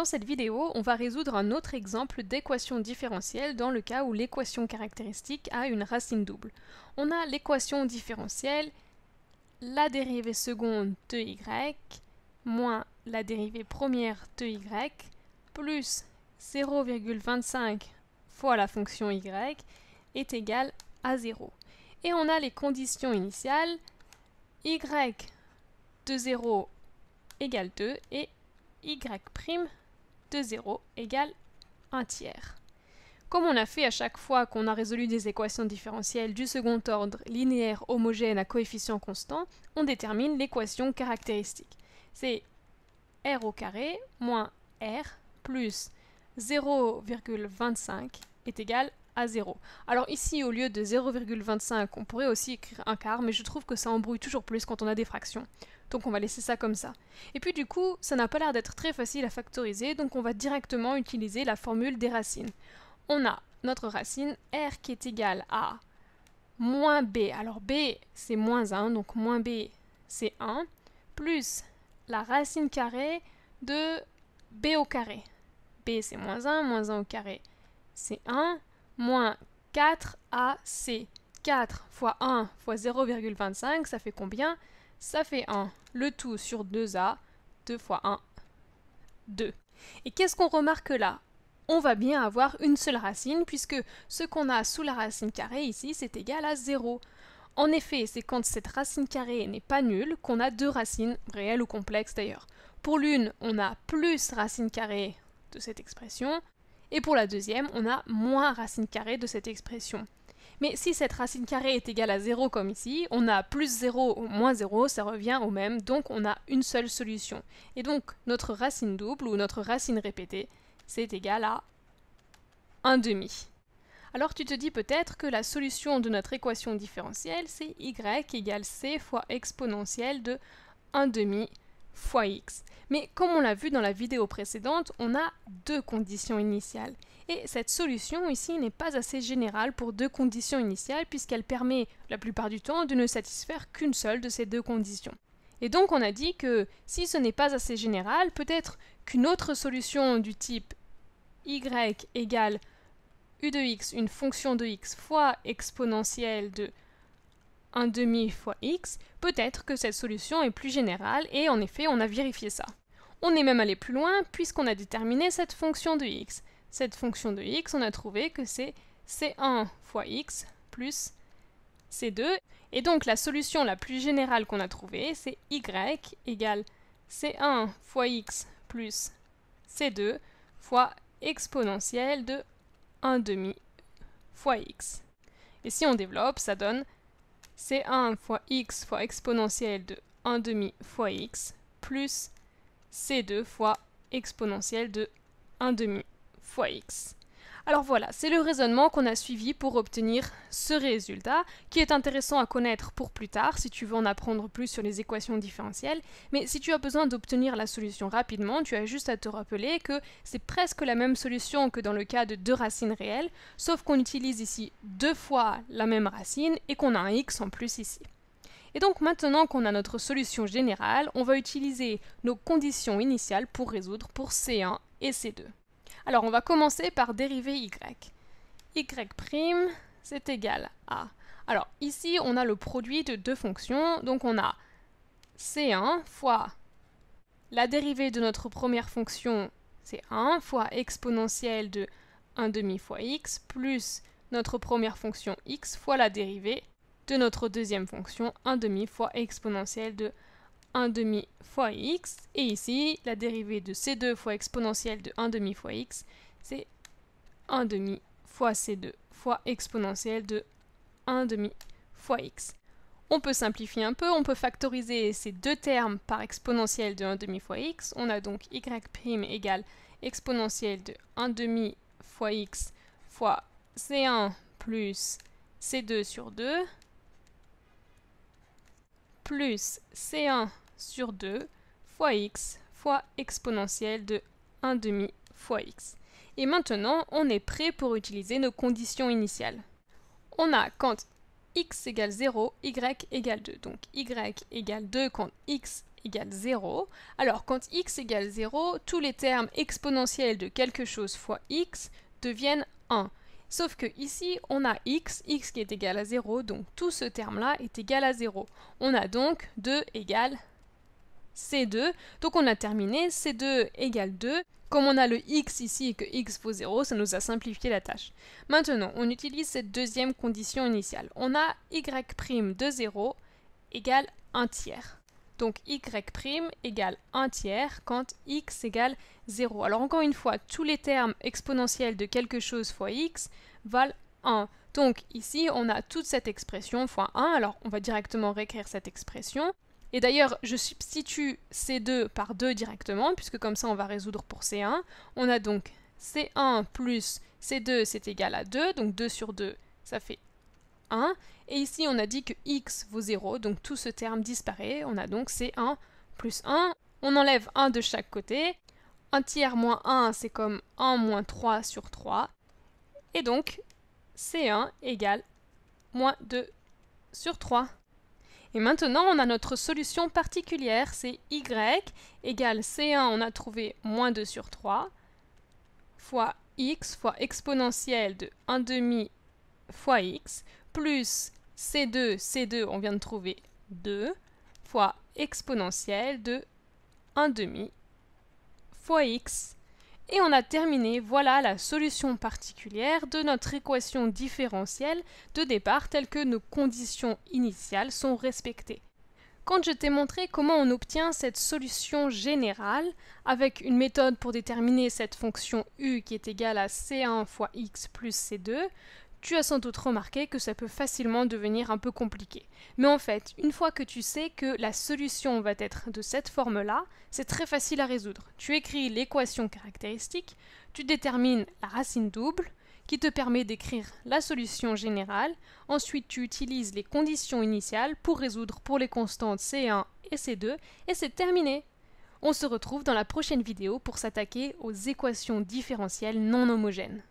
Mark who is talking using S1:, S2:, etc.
S1: Dans cette vidéo, on va résoudre un autre exemple d'équation différentielle dans le cas où l'équation caractéristique a une racine double. On a l'équation différentielle, la dérivée seconde de y, moins la dérivée première de y, plus 0,25 fois la fonction y, est égale à 0. Et on a les conditions initiales, y de 0 égale 2 et y' de 0 égale 1 tiers. Comme on a fait à chaque fois qu'on a résolu des équations différentielles du second ordre linéaire homogène à coefficient constant, on détermine l'équation caractéristique. C'est r au carré moins r plus 0,25 est égal 0. Alors ici, au lieu de 0,25, on pourrait aussi écrire un quart, mais je trouve que ça embrouille toujours plus quand on a des fractions. Donc on va laisser ça comme ça. Et puis du coup, ça n'a pas l'air d'être très facile à factoriser, donc on va directement utiliser la formule des racines. On a notre racine r qui est égale à moins b. Alors b, c'est moins 1, donc moins b, c'est 1, plus la racine carrée de b au carré. b, c'est moins 1, moins 1 au carré, c'est 1, moins 4AC. 4 fois 1 fois 0,25, ça fait combien Ça fait 1. Le tout sur 2A. 2 fois 1, 2. Et qu'est-ce qu'on remarque là On va bien avoir une seule racine, puisque ce qu'on a sous la racine carrée ici, c'est égal à 0. En effet, c'est quand cette racine carrée n'est pas nulle qu'on a deux racines, réelles ou complexes d'ailleurs. Pour l'une, on a plus racine carrée de cette expression, et pour la deuxième, on a moins racine carrée de cette expression. Mais si cette racine carrée est égale à 0 comme ici, on a plus 0 ou moins 0, ça revient au même, donc on a une seule solution. Et donc notre racine double ou notre racine répétée, c'est égal à 1 demi. Alors tu te dis peut-être que la solution de notre équation différentielle, c'est y égale c fois exponentielle de 1 demi fois x. Mais comme on l'a vu dans la vidéo précédente, on a deux conditions initiales. Et cette solution ici n'est pas assez générale pour deux conditions initiales puisqu'elle permet la plupart du temps de ne satisfaire qu'une seule de ces deux conditions. Et donc on a dit que si ce n'est pas assez général, peut-être qu'une autre solution du type y égale u de x, une fonction de x fois exponentielle de 1 demi fois x, peut-être que cette solution est plus générale et en effet on a vérifié ça. On est même allé plus loin puisqu'on a déterminé cette fonction de x. Cette fonction de x, on a trouvé que c'est c1 fois x plus c2. Et donc la solution la plus générale qu'on a trouvée, c'est y égale c1 fois x plus c2 fois exponentielle de 1 demi fois x. Et si on développe, ça donne c1 fois x fois exponentielle de 1 demi fois x plus c2 fois exponentielle de 1 demi fois x. Alors voilà, c'est le raisonnement qu'on a suivi pour obtenir ce résultat, qui est intéressant à connaître pour plus tard si tu veux en apprendre plus sur les équations différentielles, mais si tu as besoin d'obtenir la solution rapidement, tu as juste à te rappeler que c'est presque la même solution que dans le cas de deux racines réelles, sauf qu'on utilise ici deux fois la même racine et qu'on a un x en plus ici. Et donc maintenant qu'on a notre solution générale, on va utiliser nos conditions initiales pour résoudre pour C1 et C2. Alors on va commencer par dériver y. y' c'est égal à... Alors ici on a le produit de deux fonctions, donc on a c1 fois la dérivée de notre première fonction, c'est 1 fois exponentielle de 1 demi fois x, plus notre première fonction x fois la dérivée de notre deuxième fonction 1 demi fois exponentielle de 1 demi fois x. Et ici, la dérivée de c2 fois exponentielle de 1 demi fois x, c'est 1 demi fois c2 fois exponentielle de 1 demi fois x. On peut simplifier un peu, on peut factoriser ces deux termes par exponentielle de 1 demi fois x. On a donc y' égale exponentielle de 1 demi fois x fois c1 plus c2 sur 2 plus c1 sur 2 fois x fois exponentielle de 1 demi fois x. Et maintenant, on est prêt pour utiliser nos conditions initiales. On a quand x égale 0, y égale 2. Donc y égale 2 quand x égale 0. Alors quand x égale 0, tous les termes exponentiels de quelque chose fois x deviennent 1. Sauf que ici, on a x, x qui est égal à 0, donc tout ce terme-là est égal à 0. On a donc 2 égale C2. Donc on a terminé, C2 égale 2. Comme on a le x ici et que x vaut 0, ça nous a simplifié la tâche. Maintenant, on utilise cette deuxième condition initiale. On a y' de 0 égale 1 tiers. Donc y' égale 1 tiers quand x égale 0. Alors encore une fois, tous les termes exponentiels de quelque chose fois x valent 1. Donc ici, on a toute cette expression fois 1. Alors on va directement réécrire cette expression. Et d'ailleurs, je substitue C2 par 2 directement, puisque comme ça on va résoudre pour C1. On a donc C1 plus C2, c'est égal à 2, donc 2 sur 2, ça fait 1. Et ici, on a dit que x vaut 0, donc tout ce terme disparaît. On a donc C1 plus 1. On enlève 1 de chaque côté. 1 tiers moins 1, c'est comme 1 moins 3 sur 3. Et donc, C1 égale moins 2 sur 3. Et maintenant, on a notre solution particulière, c'est y égale c1, on a trouvé moins 2 sur 3, fois x fois exponentielle de 1 demi fois x, plus c2, c2, on vient de trouver 2, fois exponentielle de 1 demi fois x et on a terminé, voilà la solution particulière de notre équation différentielle de départ telle que nos conditions initiales sont respectées. Quand je t'ai montré comment on obtient cette solution générale avec une méthode pour déterminer cette fonction u qui est égale à c1 fois x plus c2, tu as sans doute remarqué que ça peut facilement devenir un peu compliqué. Mais en fait, une fois que tu sais que la solution va être de cette forme-là, c'est très facile à résoudre. Tu écris l'équation caractéristique, tu détermines la racine double, qui te permet d'écrire la solution générale. Ensuite, tu utilises les conditions initiales pour résoudre pour les constantes C1 et C2, et c'est terminé. On se retrouve dans la prochaine vidéo pour s'attaquer aux équations différentielles non homogènes.